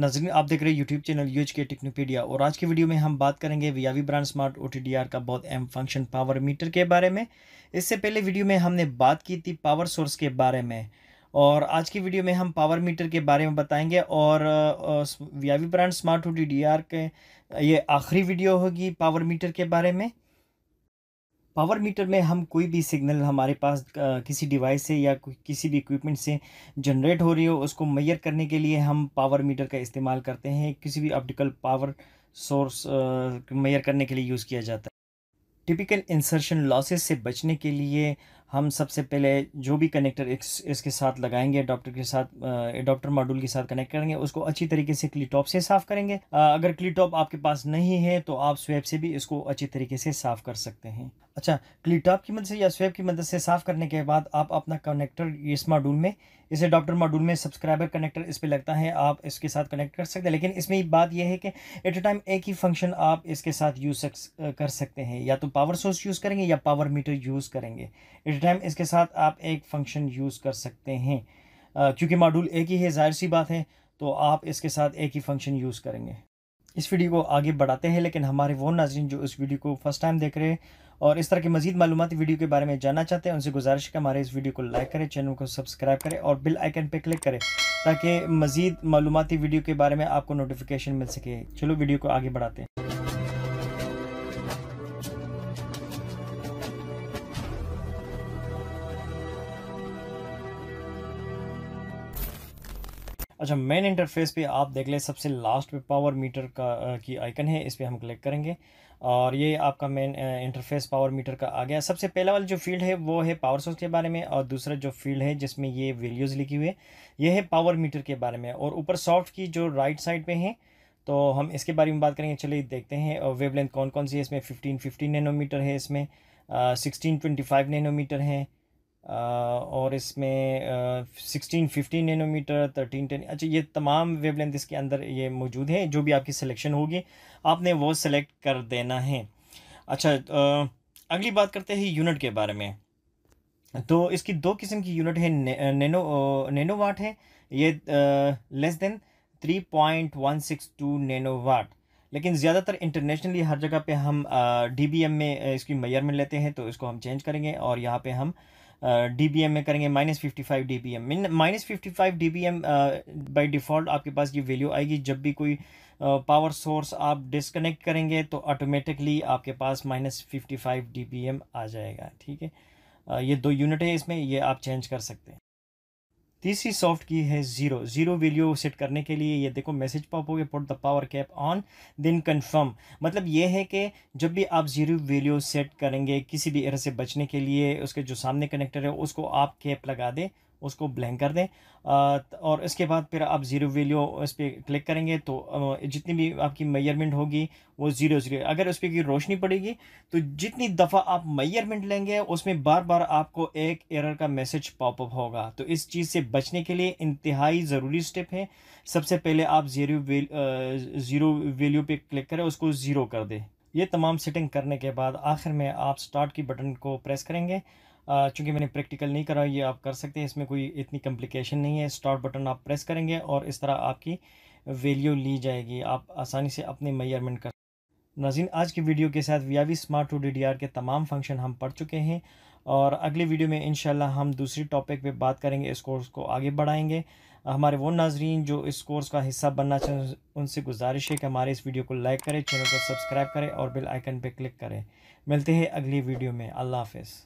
नजरिन आप देख रहे हैं यूट्यूब चैनल यूज के टेक्नोपीडिया और आज की वीडियो में हम बात करेंगे वीआवी ब्रांड स्मार्ट ओ का बहुत अहम फंक्शन पावर मीटर के बारे में इससे पहले वीडियो में हमने बात की थी पावर सोर्स के बारे में और आज की वीडियो में हम पावर मीटर के बारे में बताएंगे और वियावी ब्रांड स्मार्ट ओ के ये आखिरी वीडियो होगी पावर मीटर के बारे में पावर मीटर में हम कोई भी सिग्नल हमारे पास किसी डिवाइस से या किसी भी इक्विपमेंट से जनरेट हो रही हो उसको मैयर करने के लिए हम पावर मीटर का इस्तेमाल करते हैं किसी भी ऑप्टिकल पावर सोर्स मैयर करने के लिए यूज़ किया जाता है टिपिकल इंसर्शन लॉसेस से बचने के लिए हम सबसे पहले जो भी कनेक्टर इसके साथ लगाएंगे एडॉप्टर के साथ एडॉप्टर मॉड्यूल के साथ कनेक्ट करेंगे उसको अच्छी तरीके से क्लीटॉप से साफ़ करेंगे अगर क्लीटॉप आपके पास नहीं है तो आप स्वेप से भी इसको अच्छी तरीके से साफ़ कर सकते हैं अच्छा क्लीटॉप की मदद से या स्वेप की मदद से साफ़ करने के बाद आप अपना कनेक्टर इस मॉड्यूल में इस डॉक्टर मॉड्यूल में सब्सक्राइबर कनेक्टर इस पर लगता है आप इसके साथ कनेक्ट कर सकते हैं लेकिन इसमें बात यह है कि एट अ टाइम एक ही फंक्शन आप इसके साथ यूज़ कर सकते हैं या तो पावर सोर्स यूज़ करेंगे या पावर मीटर यूज़ करेंगे एट टाइम इसके साथ आप एक फंक्शन यूज़ कर सकते हैं क्योंकि मॉड्यूल एक ही है जाहिर सी बात है तो आप इसके साथ एक ही फंक्शन यूज़ करेंगे इस वीडियो को आगे बढ़ाते हैं लेकिन हमारे वो नाजरन जो इस वीडियो को फर्स्ट टाइम देख रहे हैं और इस तरह की मजीद मालूम वीडियो के बारे में जानना चाहते हैं उनसे गुजारिश है हमारे इस वीडियो को लाइक करें चैनल को सब्सक्राइब करें और बिल आइकन पर क्लिक करें ताकि मजीद मालूमती वीडियो के बारे में आपको नोटिफिकेशन मिल सके चलो वीडियो को आगे बढ़ाते हैं अच्छा मेन इंटरफेस पे आप देख ले सबसे लास्ट पे पावर मीटर का की आइकन है इस पर हम क्लिक करेंगे और ये आपका मेन इंटरफेस पावर मीटर का आ गया सबसे पहला वाला जो फील्ड है वो है पावर सोर्स के बारे में और दूसरा जो फील्ड है जिसमें ये वैल्यूज़ लिखी हुई है ये है पावर मीटर के बारे में और ऊपर सॉफ्ट की जो राइट साइड पे है तो हम इसके बारे में बात करेंगे चलिए देखते हैं वेवलेंथ कौन कौन सी है इसमें फिफ्टीन फिफ्टीन नैनोमीटर है इसमें सिक्सटीन ट्वेंटी फाइव नैनोमीटर है और इसमें sixteen fifteen nanometre thirteen ten अच्छा ये तमाम लेंथ इसके अंदर ये मौजूद हैं जो भी आपकी सिलेक्शन होगी आपने वो सिलेक्ट कर देना है अच्छा आ, अगली बात करते हैं यूनिट के बारे में तो इसकी दो किस्म की यूनिट है ने, नैनो वाट है ये ah, less than three point one six two nano watt लेकिन ज़्यादातर इंटरनेशनली हर जगह पे हम डी बी एम में इसकी मैयरमेंट लेते हैं तो इसको हम चेंज करेंगे और यहाँ पे हम डी बी एम में करेंगे minus fifty five D B M minus fifty five D B M by default आपके पास ये वैल्यू आएगी जब भी कोई पावर uh, सोर्स आप डिसकनेक्ट करेंगे तो ऑटोमेटिकली आपके पास minus fifty five D B M आ जाएगा ठीक है uh, ये दो यूनिट है इसमें ये आप चेंज कर सकते हैं तीसरी सॉफ्ट की है जीरो जीरो वैल्यू सेट करने के लिए ये देखो मैसेज पॉप हो गया put the power cap on then confirm मतलब ये है कि जब भी आप जीरो वैल्यू सेट करेंगे किसी भी एरर से बचने के लिए उसके जो सामने कनेक्टर है उसको आप कैप लगा दें उसको ब्लैंक कर दें और इसके बाद फिर आप ज़ीरो वैल्यू इस पर क्लिक करेंगे तो जितनी भी आपकी मेयरमेंट होगी वो ज़ीरो ज़ीरो अगर उस पर की रोशनी पड़ेगी तो जितनी दफ़ा आप मेयरमेंट लेंगे उसमें बार बार आपको एक एरर का मैसेज पॉपअप होगा तो इस चीज़ से बचने के लिए इंतहाई ज़रूरी स्टेप है सबसे पहले आप ज़ीरो ज़ीरो वैल्यू पर क्लिक करें उसको ज़ीरो कर दें ये तमाम सेटिंग करने के बाद आखिर में आप स्टार्ट की बटन को प्रेस करेंगे चूँकि मैंने प्रैक्टिकल नहीं करा ये आप कर सकते हैं इसमें कोई इतनी कम्प्लिकेशन नहीं है स्टार्ट बटन आप प्रेस करेंगे और इस तरह आपकी वैल्यू ली जाएगी आप आसानी से अपने मेयरमेंट कर नाजिन आज की वीडियो के साथ वी स्मार्ट टू डी के तमाम फंक्शन हम पढ़ चुके हैं और अगले वीडियो में इन हम दूसरी टॉपिक पे बात करेंगे इस कोर्स को आगे बढ़ाएंगे हमारे वो नाजरीन जो इस कोर्स का हिस्सा बनना चाहें उनसे गुजारिश है कि हमारे इस वीडियो को लाइक करें चैनल को सब्सक्राइब करें और बेल आइकन पर क्लिक करें मिलते हैं अगली वीडियो में अल्लाह हाफिज़